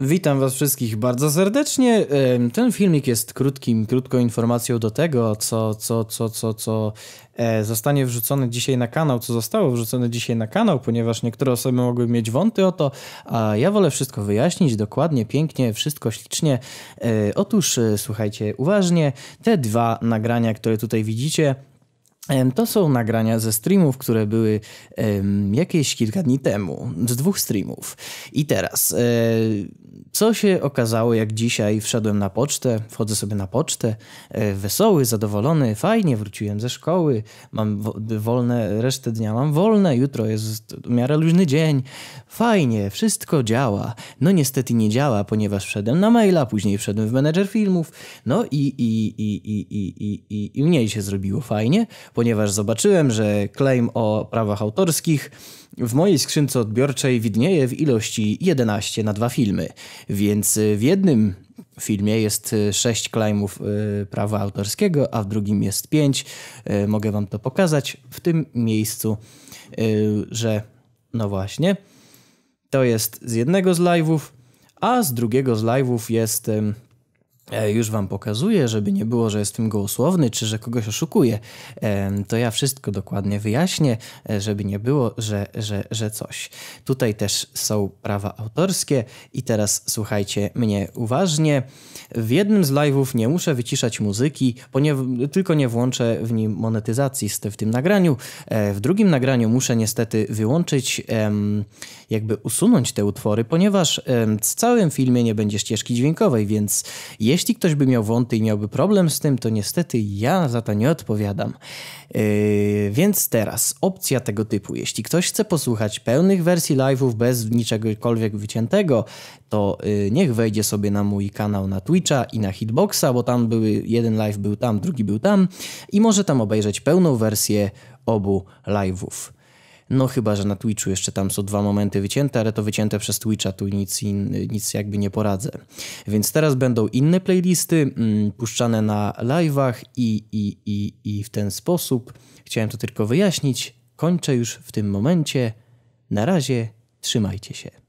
Witam Was wszystkich bardzo serdecznie. Ten filmik jest krótkim, krótką informacją do tego, co, co, co, co, co e, zostanie wrzucone dzisiaj na kanał, co zostało wrzucone dzisiaj na kanał, ponieważ niektóre osoby mogły mieć wąty o to, a ja wolę wszystko wyjaśnić dokładnie, pięknie, wszystko ślicznie. E, otóż e, słuchajcie uważnie, te dwa nagrania, które tutaj widzicie, to są nagrania ze streamów, które były um, jakieś kilka dni temu, z dwóch streamów. I teraz. Um co się okazało, jak dzisiaj wszedłem na pocztę, wchodzę sobie na pocztę, e, wesoły, zadowolony, fajnie, wróciłem ze szkoły, mam wolne, resztę dnia mam wolne, jutro jest w miarę luźny dzień, fajnie, wszystko działa. No niestety nie działa, ponieważ wszedłem na maila, później wszedłem w menedżer filmów, no i, i, i, i, i, i, i, i mniej się zrobiło fajnie, ponieważ zobaczyłem, że claim o prawach autorskich w mojej skrzynce odbiorczej widnieje w ilości 11 na dwa filmy. Więc y, w jednym filmie jest y, sześć klejmów y, prawa autorskiego, a w drugim jest pięć. Mogę wam to pokazać w tym miejscu, że no właśnie, to jest z jednego z live'ów, a z drugiego z live'ów jest E, już wam pokazuję, żeby nie było, że jestem gołosłowny, czy że kogoś oszukuję, to ja wszystko dokładnie wyjaśnię, e, żeby nie było, że, że, że coś. Tutaj też są prawa autorskie i teraz słuchajcie mnie uważnie. W jednym z live'ów nie muszę wyciszać muzyki, tylko nie włączę w nim monetyzacji w tym nagraniu. E, w drugim nagraniu muszę niestety wyłączyć, jakby usunąć te utwory, ponieważ w całym filmie nie będzie ścieżki dźwiękowej, więc jeśli jeśli ktoś by miał wąty i miałby problem z tym, to niestety ja za to nie odpowiadam. Yy, więc teraz opcja tego typu. Jeśli ktoś chce posłuchać pełnych wersji live'ów bez niczegokolwiek wyciętego, to yy, niech wejdzie sobie na mój kanał na Twitcha i na Hitboxa, bo tam były, jeden live był tam, drugi był tam i może tam obejrzeć pełną wersję obu live'ów. No chyba, że na Twitchu jeszcze tam są dwa momenty wycięte, ale to wycięte przez Twitcha, tu nic, in, nic jakby nie poradzę. Więc teraz będą inne playlisty mm, puszczane na live'ach i, i, i, i w ten sposób. Chciałem to tylko wyjaśnić. Kończę już w tym momencie. Na razie, trzymajcie się.